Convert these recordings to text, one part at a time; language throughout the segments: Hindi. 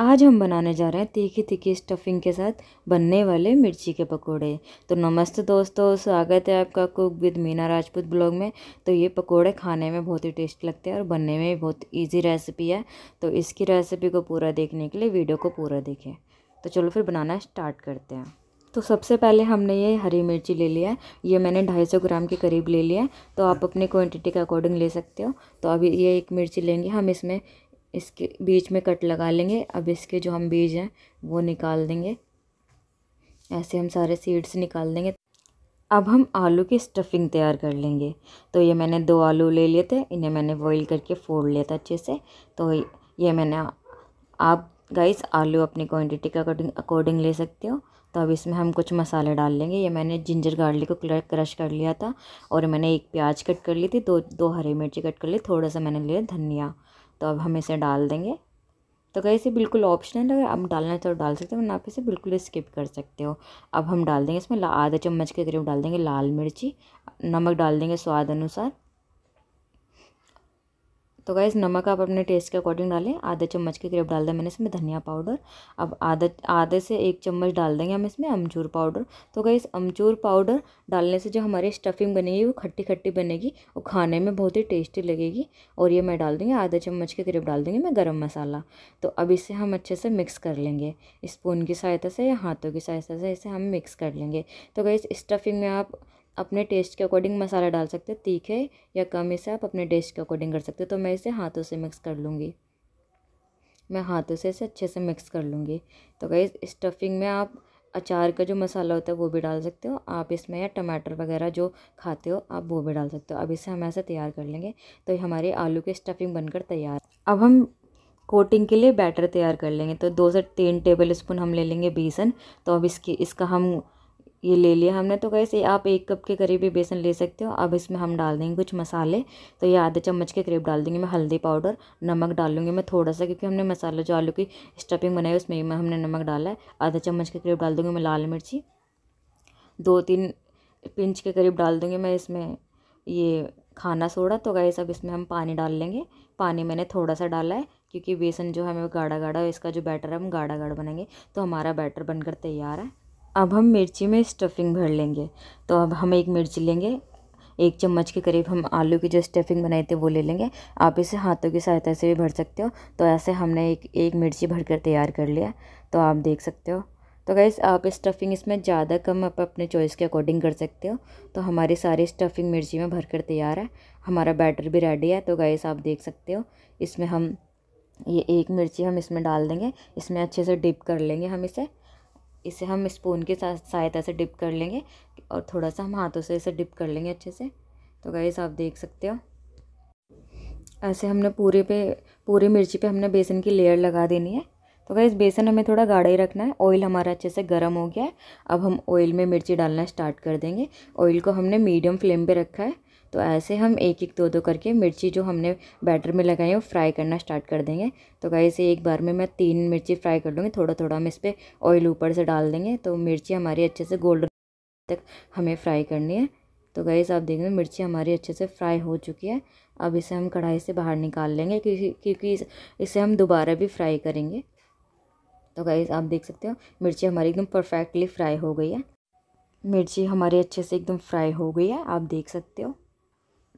आज हम बनाने जा रहे हैं तीखी तीखी स्टफिंग के साथ बनने वाले मिर्ची के पकोड़े तो नमस्ते दोस्तों स्वागत है आपका cook with Meena Rajput blog में तो ये पकोड़े खाने में बहुत ही टेस्ट लगते हैं और बनने में भी बहुत इजी रेसिपी है तो इसकी रेसिपी को पूरा देखने के लिए वीडियो को पूरा देखें तो चलो फिर बनाना स्टार्ट करते हैं तो सबसे पहले हमने ये हरी मिर्ची ले लिया है ये मैंने 250 ग्राम के करीब ले लिया है तो आप अपने क्वांटिटी के अकॉर्डिंग ले सकते हो तो अभी ये एक मिर्ची लेंगे हम इसमें इसके बीच में कट लगा लेंगे अब इसके जो हम बीज हैं वो निकाल देंगे ऐसे हम सारे सीड्स निकाल देंगे अब हम आलू की स्टफिंग तैयार कर लेंगे तो ये मैंने दो आलू ले लिए थे इन्हें मैंने बॉईल करके फोड़ लिया था अच्छे से तो ये मैंने आप गाइस आलू अपनी क्वांटिटी के अकॉर्डिंग अकॉर्डिंग ले सकते हो तो अब इसमें हम कुछ मसाले डाल लेंगे ये मैंने जिंजर गार्लिक को क्रश कर लिया था और मैंने एक प्याज कट कर ली थी दो दो हरी मिर्ची कट कर ली थोड़ा सा मैंने लिया धनिया तो अब हम इसे डाल देंगे तो कहीं से बिल्कुल ऑप्शनल है आप डालना तो डाल सकते हो वरना आप इसे बिल्कुल स्किप कर सकते हो अब हम डाल देंगे इसमें आधा चम्मच के करीब डाल देंगे लाल मिर्ची नमक डाल देंगे स्वाद अनुसार तो गाइज़ नमक आप अपने टेस्ट के अकॉर्डिंग डालें आधे चम्मच के करीब डाल दें मैंने इसमें धनिया पाउडर अब आधा आधे से एक चम्मच डाल देंगे हम इसमें अमचूर पाउडर तो गाइज़ अमचूर पाउडर डालने से जो हमारी स्टफिंग बनेगी वो खट्टी खट्टी बनेगी वो खाने में बहुत ही टेस्टी लगेगी और ये मैं डाल दूँगी आधे चम्मच के करीब डाल दूँगी मैं गर्म मसाला तो अब इसे हम अच्छे से मिक्स कर लेंगे स्पून की सहायता से या हाथों की सहायता से इसे हम मिक्स कर लेंगे तो गाइज़ स्टफिंग में आप अपने टेस्ट के अकॉर्डिंग मसाला डाल सकते तीखे या कम इसे आप अपने टेस्ट के अकॉर्डिंग कर सकते तो मैं इसे हाथों से मिक्स कर लूँगी मैं हाथों से इसे अच्छे से मिक्स कर लूँगी तो गाइज स्टफिंग में आप अचार का जो मसाला होता है वो भी डाल सकते हो आप इसमें या टमाटर वगैरह जो खाते हो आप वो भी डाल सकते हो अब इसे हम ऐसे तैयार कर लेंगे तो हमारे आलू की स्टफिंग बनकर तैयार अब हम कोटिंग के लिए बैटर तैयार कर लेंगे तो दो से तीन टेबल स्पून हम ले लेंगे बेसन तो अब इसकी इसका हम ये ले लिया हमने तो कैसे आप एक कप के करीब ये बेसन ले सकते हो अब इसमें हम डाल देंगे कुछ मसाले तो ये आधे चम्मच के करीब डाल देंगे मैं हल्दी पाउडर नमक डाल लूँगी मैं थोड़ा सा क्योंकि हमने मसाला जो आलू की स्टफिंग बनाई उसमें ही हमने नमक डाला है आधा चम्मच के करीब डाल दूँगी मैं लाल मिर्ची दो तीन पिंच के करीब डाल दूँगी मैं इसमें ये खाना सोडा तो गैस अब इसमें हम पानी डाल लेंगे पानी मैंने थोड़ा सा डाला है क्योंकि बेसन जो हमें गाढ़ा गाढ़ा इसका जो बैटर है हम गाढ़ा गाढ़ा बनाएंगे तो हमारा बैटर बनकर तैयार है अब हम मिर्ची में स्टफिंग भर लेंगे तो अब हम एक मिर्ची लेंगे एक चम्मच के करीब हम आलू की जो स्टफिंग बनाई थी वो ले लेंगे आप इसे हाथों की सहायता से भी भर सकते हो तो ऐसे हमने एक एक मिर्ची भर कर तैयार कर लिया तो आप देख सकते हो तो गैस आप स्टफिंग इसमें ज़्यादा कम आप अपने चॉइस के अकॉर्डिंग कर सकते हो तो हमारी सारी स्टफिंग मिर्ची में भर कर तैयार है हमारा बैटर भी रेडी है तो गैस आप देख सकते हो इसमें हम ये एक मिर्ची हम इसमें डाल देंगे इसमें अच्छे से डिप कर लेंगे हम इसे इसे हम स्पून की सहायता से डिप कर लेंगे और थोड़ा सा हम हाथों से इसे डिप कर लेंगे अच्छे से तो गैस आप देख सकते हो ऐसे हमने पूरे पे पूरी मिर्ची पे हमने बेसन की लेयर लगा देनी है तो गैस बेसन हमें थोड़ा गाढ़ा ही रखना है ऑयल हमारा अच्छे से गर्म हो गया है अब हम ऑयल में मिर्ची डालना स्टार्ट कर देंगे ऑयल को हमने मीडियम फ्लेम पर रखा है तो ऐसे हम एक एक दो दो करके मिर्ची जो हमने बैटर में लगाई है वो फ्राई करना स्टार्ट कर देंगे तो से एक बार में मैं तीन मिर्ची फ्राई कर लूँगी थोड़ा थोड़ा हम इस पर ऑयल ऊपर से डाल देंगे तो मिर्ची हमारी अच्छे से गोल्डन तक हमें फ्राई करनी है तो गैस आप देख रहे हैं मिर्ची हमारी अच्छे से फ्राई हो चुकी है अब इसे हम कढ़ाई से बाहर निकाल लेंगे क्योंकि क्योंकि इसे हम दोबारा भी फ्राई करेंगे तो गैस आप देख सकते हो मिर्ची हमारी एकदम परफेक्टली फ्राई हो गई है मिर्ची हमारी अच्छे से एकदम फ्राई हो गई है आप देख सकते हो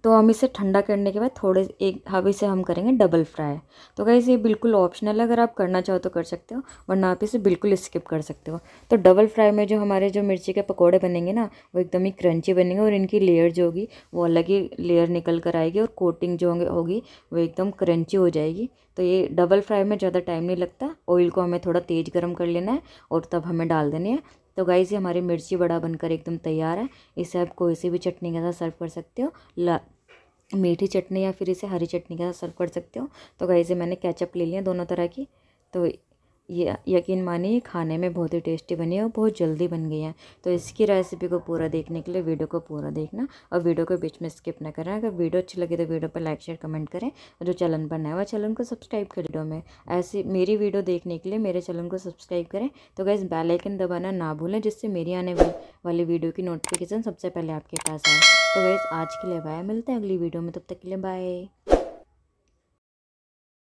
तो हम इसे ठंडा करने के बाद थोड़े एक हवे से हम करेंगे डबल फ्राई तो गाइज़ ये बिल्कुल ऑप्शनल है अगर आप करना चाहो तो कर सकते हो वरना आप इसे बिल्कुल स्किप कर सकते हो तो डबल फ्राई में जो हमारे जो मिर्ची के पकौड़े बनेंगे ना वो एकदम ही क्रंची बनेंगे और इनकी लेयर जो होगी वो अलग ही लेयर निकल कर आएगी और कोटिंग जो होगी वो एकदम क्रंची हो जाएगी तो ये डबल फ्राई में ज़्यादा टाइम नहीं लगता ऑयल को हमें थोड़ा तेज़ गर्म कर लेना है और तब हमें डाल देने हैं तो गाइज़ ये हमारी मिर्ची बड़ा बनकर एकदम तैयार है इसे आप कोई सी भी चटनी के साथ सर्व कर सकते हो ला मीठी चटनी या फिर इसे हरी चटनी के साथ सर्व कर सकते हो तो गई से मैंने कैचअप ले लिया दोनों तरह की तो ये यकीन मानिए खाने में बहुत ही टेस्टी बनी है और बहुत जल्दी बन गई है तो इसकी रेसिपी को पूरा देखने के लिए वीडियो को पूरा देखना और वीडियो को बीच में स्किप ना करना अगर वीडियो अच्छी लगी तो वीडियो पर लाइक शेयर कमेंट करें और जो चैनल पर नया हुआ चैनल को सब्सक्राइब कर दो मैं ऐसी मेरी वीडियो देखने के लिए मेरे चैनल को सब्सक्राइब करें तो गैस बेलाइकन दबाना ना भूलें जिससे मेरी आने वाली वीडियो की नोटिफिकेशन सबसे पहले आपके पास आए तो गैस आज के लिए बाय मिलते हैं अगली वीडियो में तब तक के लिए बाय